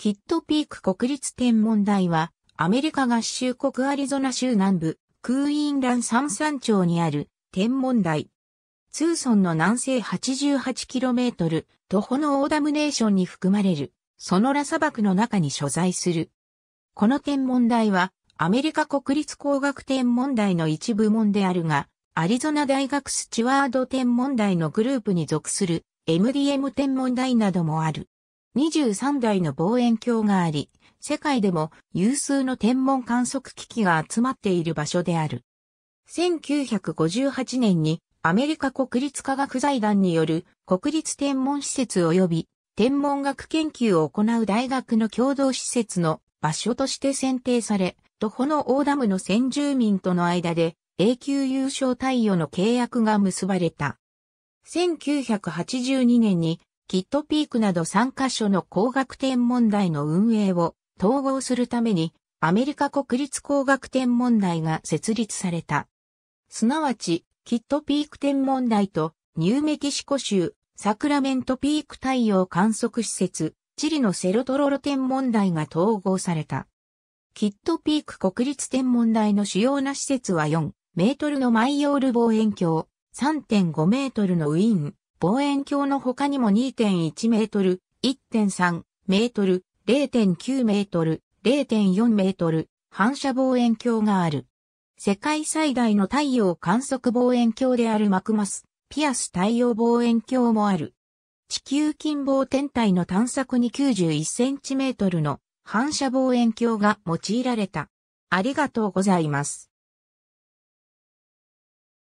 キットピーク国立天文台は、アメリカ合衆国アリゾナ州南部、クーインラン三山町にある天文台。ツーソンの南西 88km、徒歩のオーダムネーションに含まれる、ソノラ砂漠の中に所在する。この天文台は、アメリカ国立工学天文台の一部門であるが、アリゾナ大学スチュワード天文台のグループに属する MDM 天文台などもある。23台の望遠鏡があり、世界でも有数の天文観測機器が集まっている場所である。1958年にアメリカ国立科学財団による国立天文施設及び天文学研究を行う大学の共同施設の場所として選定され、徒歩の大ダムの先住民との間で永久優勝対応の契約が結ばれた。1982年にキットピークなど3カ所の工学天問題の運営を統合するためにアメリカ国立工学天問題が設立された。すなわち、キットピーク天問題とニューメキシコ州サクラメントピーク太陽観測施設チリのセロトロロ天問題が統合された。キットピーク国立天文台の主要な施設は4メートルのマイオール望遠鏡、3.5メートルのウィーン、望遠鏡の他にも2.1メートル、1.3メートル、0.9メートル、0.4メートル、反射望遠鏡がある。世界最大の太陽観測望遠鏡であるマクマス、ピアス太陽望遠鏡もある。地球近傍天体の探索に9 1トルの反射望遠鏡が用いられた。ありがとうございます。